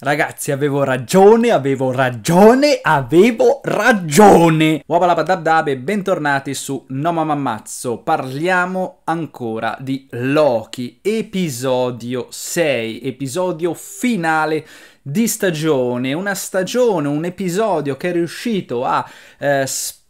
Ragazzi, avevo ragione, avevo ragione, avevo ragione! Wabalabadabdabe, bentornati su No Mammammazzo. Parliamo ancora di Loki, episodio 6, episodio finale di stagione. Una stagione, un episodio che è riuscito a eh,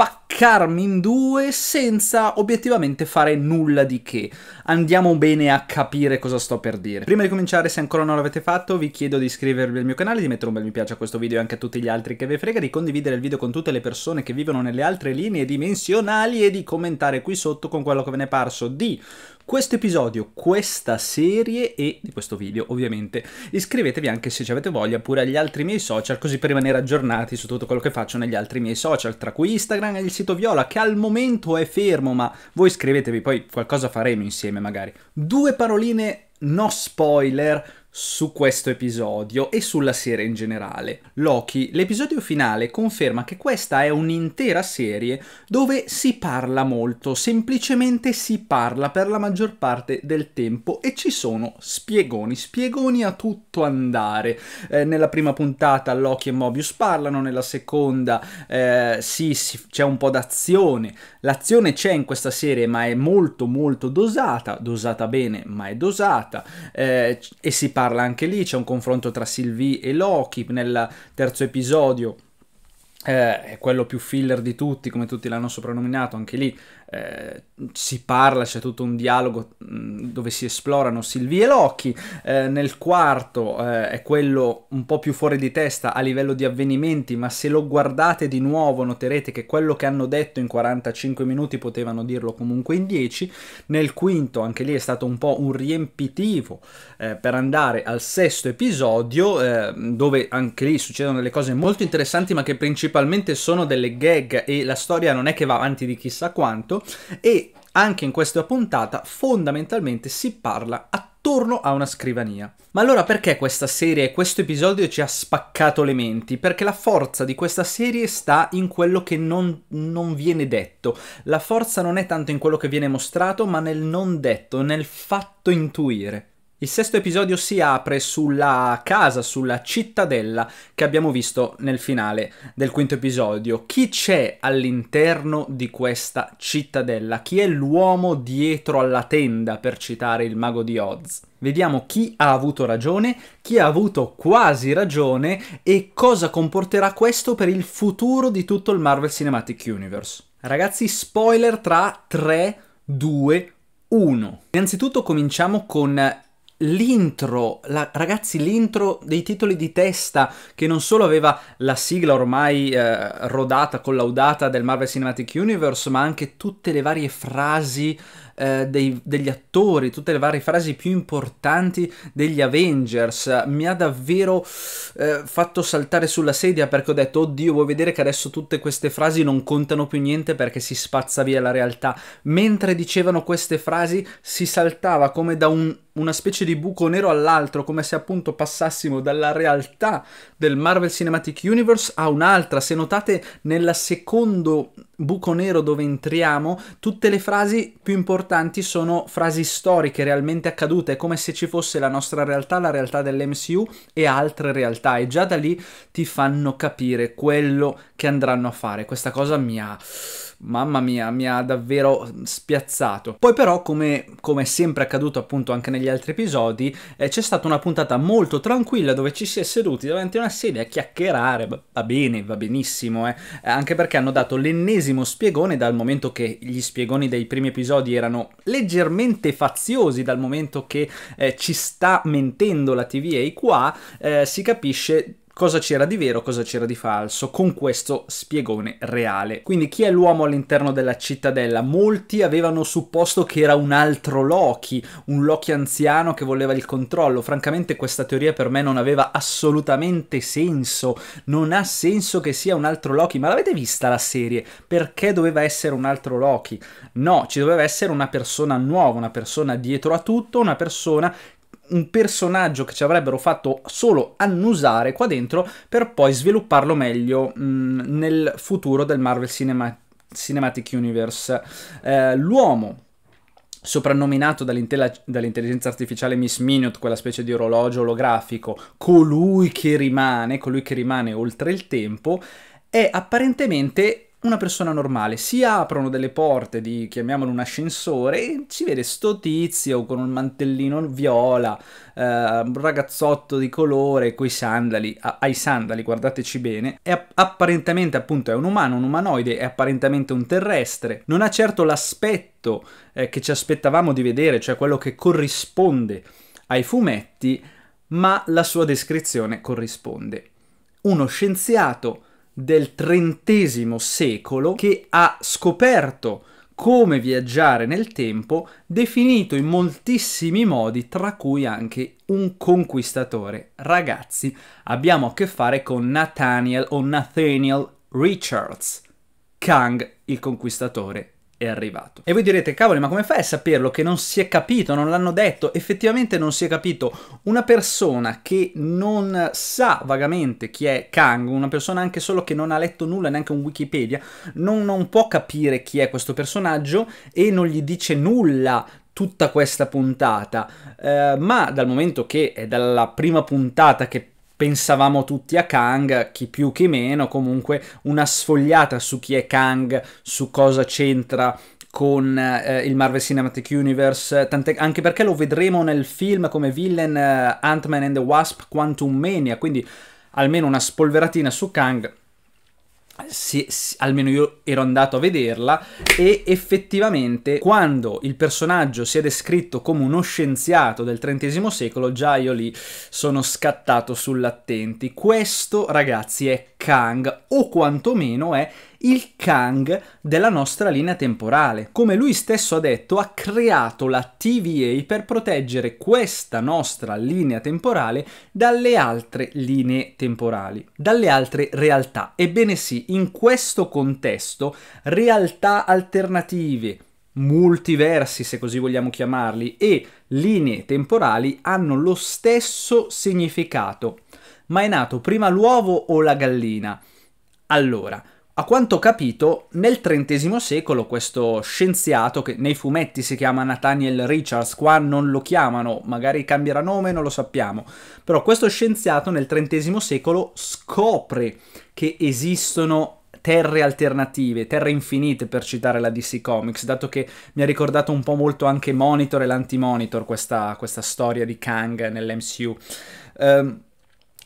spaccarmi in due senza obiettivamente fare nulla di che. Andiamo bene a capire cosa sto per dire. Prima di cominciare, se ancora non l'avete fatto, vi chiedo di iscrivervi al mio canale, di mettere un bel mi piace a questo video e anche a tutti gli altri che ve frega, di condividere il video con tutte le persone che vivono nelle altre linee dimensionali e di commentare qui sotto con quello che ve ne è parso di questo episodio, questa serie e di questo video ovviamente. Iscrivetevi anche se ci avete voglia pure agli altri miei social così per rimanere aggiornati su tutto quello che faccio negli altri miei social, tra cui Instagram e il sito Viola che al momento è fermo ma voi iscrivetevi poi qualcosa faremo insieme magari. Due paroline no spoiler su questo episodio e sulla serie in generale. Loki, l'episodio finale conferma che questa è un'intera serie dove si parla molto, semplicemente si parla per la maggior parte del tempo e ci sono spiegoni, spiegoni a tutto andare. Eh, nella prima puntata Loki e Mobius parlano, nella seconda eh, sì, sì c'è un po' d'azione, l'azione c'è in questa serie ma è molto molto dosata, dosata bene ma è dosata eh, e si parla parla anche lì, c'è un confronto tra Sylvie e Loki nel terzo episodio. Eh, è quello più filler di tutti, come tutti l'hanno soprannominato, anche lì eh, si parla, c'è tutto un dialogo mh, dove si esplorano Sylvie e Loki, eh, nel quarto eh, è quello un po' più fuori di testa a livello di avvenimenti, ma se lo guardate di nuovo noterete che quello che hanno detto in 45 minuti potevano dirlo comunque in 10, nel quinto anche lì è stato un po' un riempitivo eh, per andare al sesto episodio eh, dove anche lì succedono delle cose molto interessanti ma che principalmente sono delle gag e la storia non è che va avanti di chissà quanto, e anche in questa puntata fondamentalmente si parla attorno a una scrivania. Ma allora perché questa serie e questo episodio ci ha spaccato le menti? Perché la forza di questa serie sta in quello che non, non viene detto. La forza non è tanto in quello che viene mostrato, ma nel non detto, nel fatto intuire. Il sesto episodio si apre sulla casa, sulla cittadella che abbiamo visto nel finale del quinto episodio. Chi c'è all'interno di questa cittadella? Chi è l'uomo dietro alla tenda, per citare il mago di Oz? Vediamo chi ha avuto ragione, chi ha avuto quasi ragione e cosa comporterà questo per il futuro di tutto il Marvel Cinematic Universe. Ragazzi, spoiler tra 3, 2, 1. Innanzitutto cominciamo con l'intro, la, ragazzi, l'intro dei titoli di testa che non solo aveva la sigla ormai eh, rodata, collaudata del Marvel Cinematic Universe, ma anche tutte le varie frasi eh, dei, degli attori, tutte le varie frasi più importanti degli Avengers. Mi ha davvero eh, fatto saltare sulla sedia perché ho detto, oddio, vuoi vedere che adesso tutte queste frasi non contano più niente perché si spazza via la realtà. Mentre dicevano queste frasi si saltava come da un una specie di buco nero all'altro, come se appunto passassimo dalla realtà del Marvel Cinematic Universe a un'altra. Se notate, nella secondo, buco nero dove entriamo, tutte le frasi più importanti sono frasi storiche realmente accadute, è come se ci fosse la nostra realtà, la realtà dell'MCU e altre realtà e già da lì ti fanno capire quello che andranno a fare. Questa cosa mi ha mamma mia, mi ha davvero spiazzato. Poi però, come, come sempre accaduto appunto anche negli altri episodi, eh, c'è stata una puntata molto tranquilla dove ci si è seduti davanti a una sedia a chiacchierare, va bene, va benissimo, eh. eh. anche perché hanno dato l'ennesimo spiegone dal momento che gli spiegoni dei primi episodi erano leggermente faziosi, dal momento che eh, ci sta mentendo la TVA qua, eh, si capisce cosa c'era di vero, cosa c'era di falso, con questo spiegone reale. Quindi chi è l'uomo all'interno della cittadella? Molti avevano supposto che era un altro Loki, un Loki anziano che voleva il controllo. Francamente questa teoria per me non aveva assolutamente senso, non ha senso che sia un altro Loki, ma l'avete vista la serie? Perché doveva essere un altro Loki? No, ci doveva essere una persona nuova, una persona dietro a tutto, una persona un personaggio che ci avrebbero fatto solo annusare qua dentro per poi svilupparlo meglio mh, mm, nel futuro del Marvel Cinema Cinematic Universe. Eh, l'uomo soprannominato dall'intelligenza artificiale Miss Minute, quella specie di orologio olografico, colui che rimane, colui che rimane oltre il tempo, è apparentemente una persona normale, si aprono delle porte di, chiamiamolo un ascensore, e si vede sto tizio con un mantellino viola, eh, un ragazzotto di colore, coi sandali, a, ai sandali, guardateci bene, è apparentemente appunto è un umano, un umanoide, è apparentemente un terrestre, non ha certo l'aspetto eh, che ci aspettavamo di vedere, cioè quello che corrisponde ai fumetti, ma la sua descrizione corrisponde. Uno scienziato, del XX secolo che ha scoperto come viaggiare nel tempo, definito in moltissimi modi, tra cui anche un conquistatore. Ragazzi, abbiamo a che fare con Nathaniel o Nathaniel Richards, Kang il conquistatore è arrivato. E voi direte, cavoli, ma come fai a saperlo che non si è capito, non l'hanno detto? Effettivamente non si è capito. Una persona che non sa vagamente chi è Kang, una persona anche solo che non ha letto nulla, neanche un Wikipedia, non, non può capire chi è questo personaggio e non gli dice nulla tutta questa puntata, eh, ma dal momento che è dalla prima puntata che pensavamo tutti a Kang, chi più chi meno, comunque una sfogliata su chi è Kang, su cosa c'entra con eh, il Marvel Cinematic Universe, anche perché lo vedremo nel film come villain eh, Ant-Man and the Wasp Quantum Mania, quindi almeno una spolveratina su Kang se, se, almeno io ero andato a vederla e effettivamente quando il personaggio si è descritto come uno scienziato del XX secolo già io lì sono scattato sull'attenti questo ragazzi è Kang o quantomeno è il Kang della nostra linea temporale. Come lui stesso ha detto, ha creato la TVA per proteggere questa nostra linea temporale dalle altre linee temporali, dalle altre realtà. Ebbene sì, in questo contesto, realtà alternative, multiversi se così vogliamo chiamarli, e linee temporali hanno lo stesso significato. Ma è nato prima l'uovo o la gallina? Allora, a quanto ho capito, nel XX secolo questo scienziato, che nei fumetti si chiama Nathaniel Richards, qua non lo chiamano, magari cambierà nome, non lo sappiamo, però questo scienziato nel XX secolo scopre che esistono terre alternative, terre infinite per citare la DC Comics, dato che mi ha ricordato un po' molto anche Monitor e l'Antimonitor, questa, questa storia di Kang nell'MCU. Um, ehm,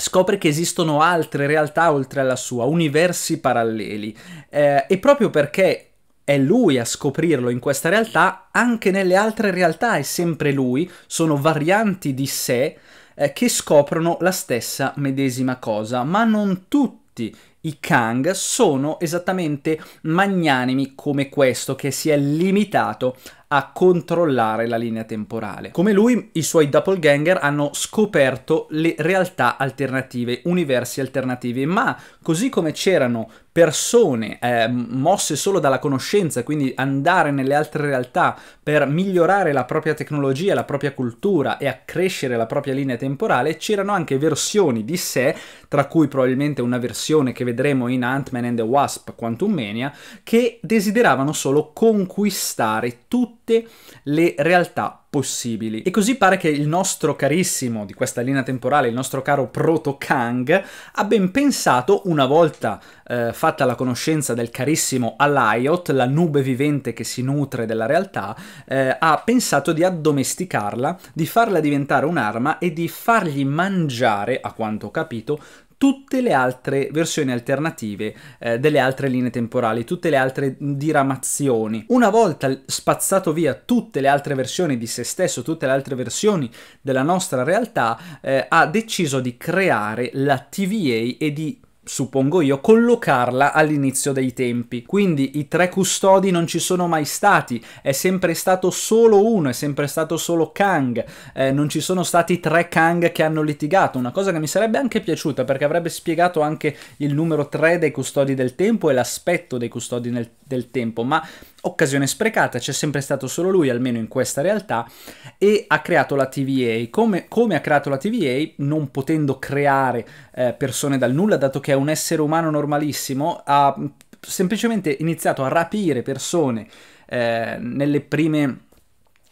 scopre che esistono altre realtà oltre alla sua, universi paralleli. Eh, e proprio perché è lui a scoprirlo in questa realtà, anche nelle altre realtà è sempre lui, sono varianti di sé eh, che scoprono la stessa medesima cosa, ma non tutti i Kang sono esattamente magnanimi come questo che si è limitato a controllare la linea temporale. Come lui, i suoi doppelganger hanno scoperto le realtà alternative, universi alternativi, ma così come c'erano persone eh, mosse solo dalla conoscenza, quindi andare nelle altre realtà per migliorare la propria tecnologia, la propria cultura e accrescere la propria linea temporale, c'erano anche versioni di sé, tra cui probabilmente una versione che vedremo in Ant-Man and the Wasp Quantum Mania, che desideravano solo conquistare tutte le realtà possibili. E così pare che il nostro carissimo di questa linea temporale, il nostro caro Proto Kang, ha ben pensato, una volta eh, fatta la conoscenza del carissimo Alaiot, la nube vivente che si nutre della realtà, eh, ha pensato di addomesticarla, di farla diventare un'arma e di fargli mangiare, a quanto ho capito, tutte le altre versioni alternative eh, delle altre linee temporali, tutte le altre diramazioni. Una volta spazzato via tutte le altre versioni di se stesso, tutte le altre versioni della nostra realtà, eh, ha deciso di creare la TVA e di suppongo io, collocarla all'inizio dei tempi. Quindi i tre custodi non ci sono mai stati, è sempre stato solo uno, è sempre stato solo Kang, eh, non ci sono stati tre Kang che hanno litigato, una cosa che mi sarebbe anche piaciuta perché avrebbe spiegato anche il numero tre dei custodi del tempo e l'aspetto dei custodi nel, del tempo, ma occasione sprecata, c'è sempre stato solo lui, almeno in questa realtà, e ha creato la TVA. Come, come ha creato la TVA, non potendo creare eh, persone dal nulla, dato che è un essere umano normalissimo, ha semplicemente iniziato a rapire persone eh, nelle prime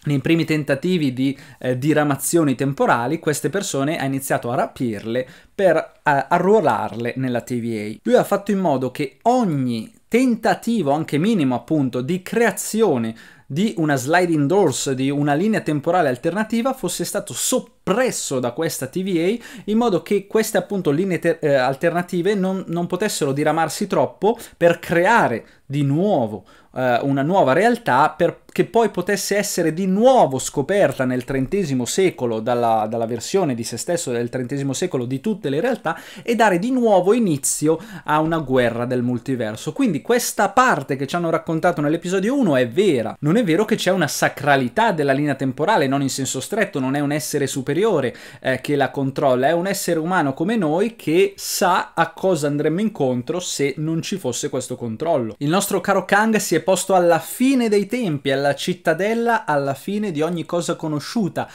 nei primi tentativi di eh, diramazioni temporali, queste persone ha iniziato a rapirle per eh, arruolarle nella TVA. Lui ha fatto in modo che ogni tentativo, anche minimo appunto, di creazione di una sliding doors, di una linea temporale alternativa, fosse stato soppresso presso da questa TVA in modo che queste appunto linee eh, alternative non, non potessero diramarsi troppo per creare di nuovo eh, una nuova realtà per, che poi potesse essere di nuovo scoperta nel XX secolo dalla, dalla, versione di se stesso del XX secolo di tutte le realtà e dare di nuovo inizio a una guerra del multiverso. Quindi questa parte che ci hanno raccontato nell'episodio 1 è vera. Non è vero che c'è una sacralità della linea temporale, non in senso stretto, non è un essere superiore superiore eh, che la controlla, è un essere umano come noi che sa a cosa andremmo incontro se non ci fosse questo controllo. Il nostro caro Kang si è posto alla fine dei tempi, alla cittadella, alla fine di ogni cosa conosciuta,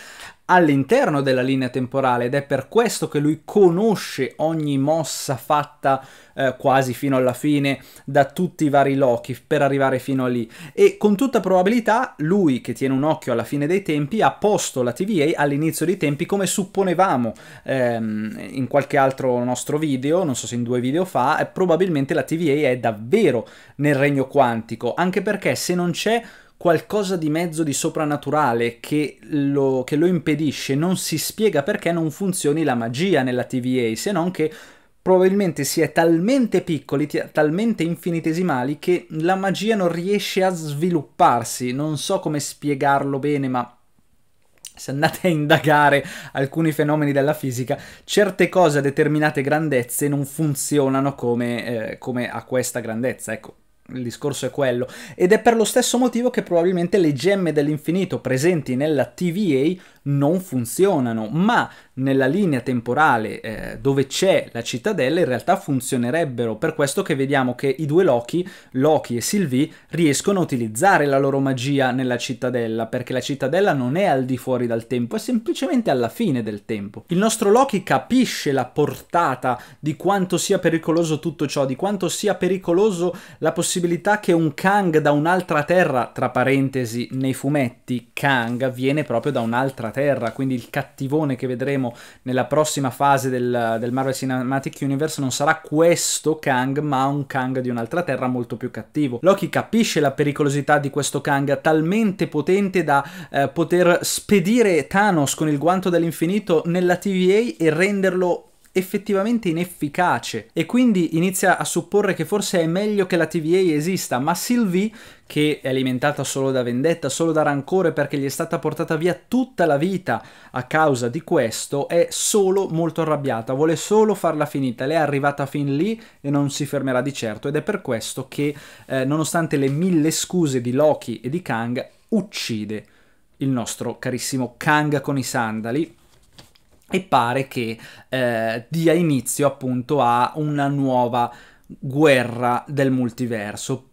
all'interno della linea temporale ed è per questo che lui conosce ogni mossa fatta eh, quasi fino alla fine da tutti i vari Loki per arrivare fino a lì e con tutta probabilità lui che tiene un occhio alla fine dei tempi ha posto la TVA all'inizio dei tempi come supponevamo ehm, in qualche altro nostro video, non so se in due video fa, eh, probabilmente la TVA è davvero nel regno quantico anche perché se non c'è qualcosa di mezzo di soprannaturale che lo, che lo impedisce, non si spiega perché non funzioni la magia nella TVA, se non che probabilmente si è talmente piccoli, talmente infinitesimali, che la magia non riesce a svilupparsi. Non so come spiegarlo bene, ma se andate a indagare alcuni fenomeni della fisica, certe cose a determinate grandezze non funzionano come, eh, come a questa grandezza. Ecco, il discorso è quello. Ed è per lo stesso motivo che probabilmente le gemme dell'infinito presenti nella TVA non funzionano, ma nella linea temporale eh, dove c'è la cittadella in realtà funzionerebbero, per questo che vediamo che i due Loki, Loki e Sylvie, riescono a utilizzare la loro magia nella cittadella, perché la cittadella non è al di fuori dal tempo, è semplicemente alla fine del tempo. Il nostro Loki capisce la portata di quanto sia pericoloso tutto ciò, di quanto sia pericoloso la possibilità che un Kang da un'altra terra, tra parentesi, nei fumetti Kang viene proprio da un'altra terra, quindi il cattivone che vedremo nella prossima fase del, del Marvel Cinematic Universe non sarà questo Kang, ma un Kang di un'altra terra molto più cattivo. Loki capisce la pericolosità di questo Kang talmente potente da eh, poter spedire Thanos con il guanto dell'infinito nella TVA e renderlo effettivamente inefficace e quindi inizia a supporre che forse è meglio che la TVA esista, ma Sylvie, che è alimentata solo da vendetta, solo da rancore perché gli è stata portata via tutta la vita a causa di questo, è solo molto arrabbiata, vuole solo farla finita, lei è arrivata fin lì e non si fermerà di certo ed è per questo che eh, nonostante le mille scuse di Loki e di Kang uccide il nostro carissimo Kang con i sandali e pare che eh, dia inizio appunto a una nuova guerra del multiverso.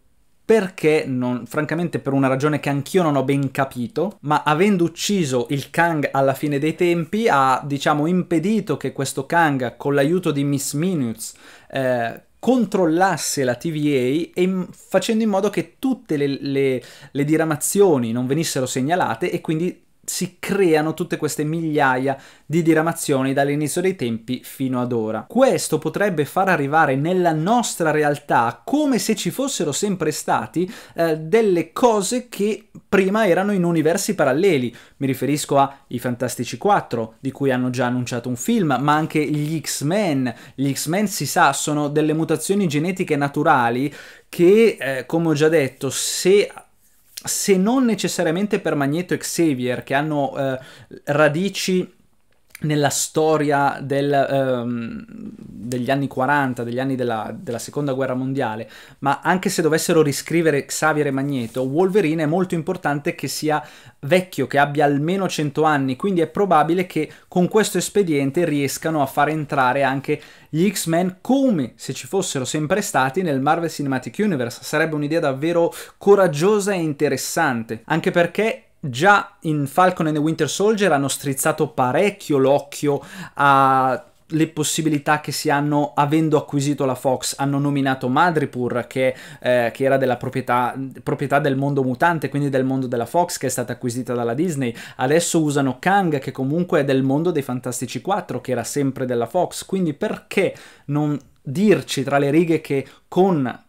Perché, non, francamente per una ragione che anch'io non ho ben capito, ma avendo ucciso il Kang alla fine dei tempi ha, diciamo, impedito che questo Kang, con l'aiuto di Miss Minutes, eh, controllasse la TVA e facendo in modo che tutte le, le, le diramazioni non venissero segnalate e quindi si creano tutte queste migliaia di diramazioni dall'inizio dei tempi fino ad ora. Questo potrebbe far arrivare nella nostra realtà, come se ci fossero sempre stati, eh, delle cose che prima erano in universi paralleli. Mi riferisco a I Fantastici 4, di cui hanno già annunciato un film, ma anche gli X-Men. Gli X-Men, si sa, sono delle mutazioni genetiche naturali che, eh, come ho già detto, se se non necessariamente per Magneto e Xavier, che hanno eh, radici nella storia del, um, degli anni 40, degli anni della, della, seconda guerra mondiale, ma anche se dovessero riscrivere Xavier e Magneto, Wolverine è molto importante che sia vecchio, che abbia almeno 100 anni, quindi è probabile che con questo espediente riescano a far entrare anche gli X-Men come se ci fossero sempre stati nel Marvel Cinematic Universe. Sarebbe un'idea davvero coraggiosa e interessante, anche perché già in Falcon and the Winter Soldier hanno strizzato parecchio l'occhio a le possibilità che si hanno avendo acquisito la Fox hanno nominato Madripur che, eh, che era della proprietà, proprietà, del mondo mutante quindi del mondo della Fox che è stata acquisita dalla Disney adesso usano Kang che comunque è del mondo dei Fantastici 4 che era sempre della Fox quindi perché non dirci tra le righe che con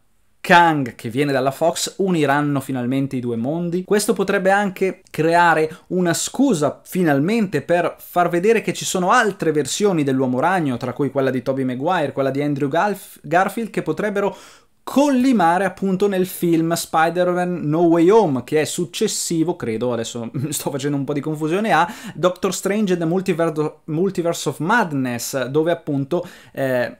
Kang che viene dalla Fox uniranno finalmente i due mondi. Questo potrebbe anche creare una scusa finalmente per far vedere che ci sono altre versioni dell'Uomo Ragno, tra cui quella di Toby Maguire, quella di Andrew Garf Garfield, che potrebbero collimare appunto nel film Spider-Man No Way Home, che è successivo, credo, adesso sto facendo un po' di confusione, a Doctor Strange and the Multiverse of Madness, dove appunto... Eh,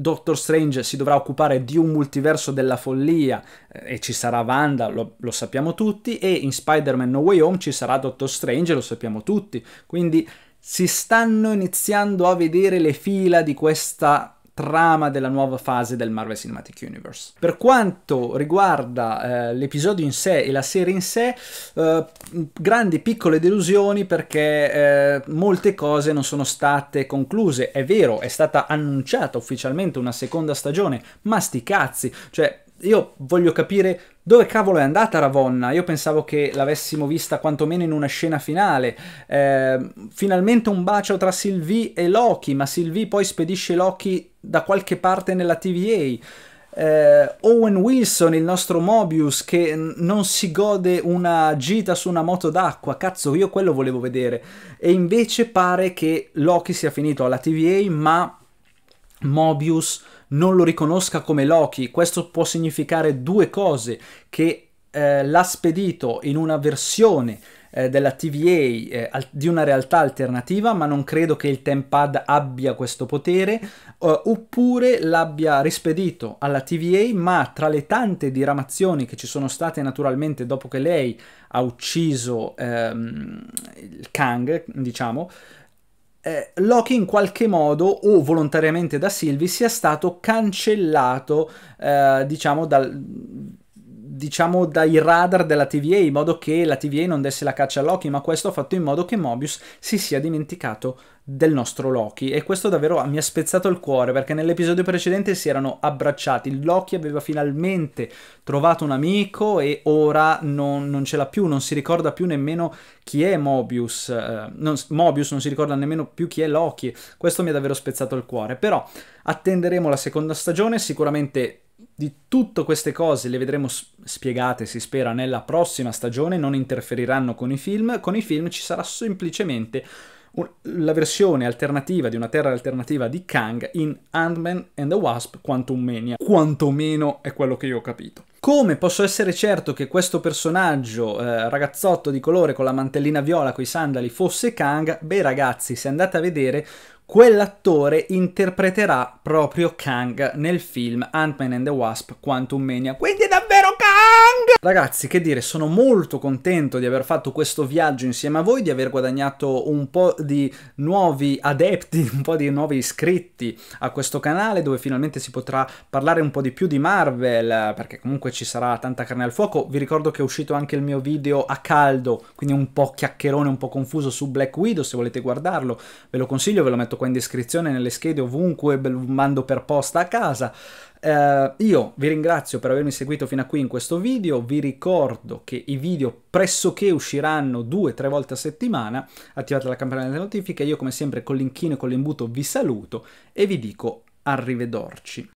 Doctor Strange si dovrà occupare di un multiverso della follia eh, e ci sarà Wanda, lo, lo sappiamo tutti, e in Spider-Man No Way Home ci sarà Doctor Strange, lo sappiamo tutti. Quindi si stanno iniziando a vedere le fila di questa trama della nuova fase del Marvel Cinematic Universe. Per quanto riguarda eh, l'episodio in sé e la serie in sé, eh, grandi piccole delusioni perché eh, molte cose non sono state concluse. È vero, è stata annunciata ufficialmente una seconda stagione, ma sti cazzi, cioè io voglio capire dove cavolo è andata Ravonna? Io pensavo che l'avessimo vista quantomeno in una scena finale. Eh, finalmente un bacio tra Sylvie e Loki, ma Sylvie poi spedisce Loki da qualche parte nella TVA. Eh, Owen Wilson, il nostro Mobius, che non si gode una gita su una moto d'acqua. Cazzo, io quello volevo vedere. E invece pare che Loki sia finito alla TVA, ma Mobius non lo riconosca come Loki. Questo può significare due cose: che eh, l'ha spedito in una versione eh, della TVA eh, al- di una realtà alternativa, ma non credo che il Tempad abbia questo potere, eh, oppure l'abbia rispedito alla TVA, ma tra le tante diramazioni che ci sono state naturalmente dopo che lei ha ucciso ehm, il Kang, diciamo, eh, Loki in qualche modo o volontariamente da Sylvie sia stato cancellato eh, diciamo dal, diciamo dai radar della TVA in modo che la TVA non desse la caccia a Loki, ma questo ha fatto in modo che Mobius si sia dimenticato del nostro Loki e questo davvero mi ha spezzato il cuore perché nell'episodio precedente si erano abbracciati, Loki aveva finalmente trovato un amico e ora non, non ce l'ha più, non si ricorda più nemmeno chi è Mobius, eh, non, Mobius non si ricorda nemmeno più chi è Loki, questo mi ha davvero spezzato il cuore, però attenderemo la seconda stagione, sicuramente di tutte queste cose le vedremo spiegate, si spera, nella prossima stagione, non interferiranno con i film, con i film ci sarà semplicemente la versione alternativa di una terra alternativa di Kang in Ant-Man and the Wasp Quantum Mania. Quantomeno è quello che io ho capito. Come posso essere certo che questo personaggio, eh, ragazzotto di colore con la mantellina viola, coi sandali, fosse Kang? Beh ragazzi, se andate a vedere, quell'attore interpreterà proprio Kang nel film Ant-Man and the Wasp Quantum Mania. Quindi è davvero Kang! Ragazzi, che dire, sono molto contento di aver fatto questo viaggio insieme a voi, di aver guadagnato un po' di nuovi adepti, un po' di nuovi iscritti a questo canale, dove finalmente si potrà parlare un po' di più di Marvel, perché comunque ci sarà tanta carne al fuoco. Vi ricordo che è uscito anche il mio video a caldo, quindi un po' chiacchierone, un po' confuso su Black Widow, se volete guardarlo ve lo consiglio, ve lo metto qua in descrizione, nelle schede, ovunque, ve lo mando per posta a casa. Eh, io vi ringrazio per avermi seguito fino a qui in questo video, video vi ricordo che i video pressoché usciranno due o tre volte a settimana, attivate la campanella delle notifiche, io come sempre con l'inchino e con l'imbuto vi saluto e vi dico arrivederci.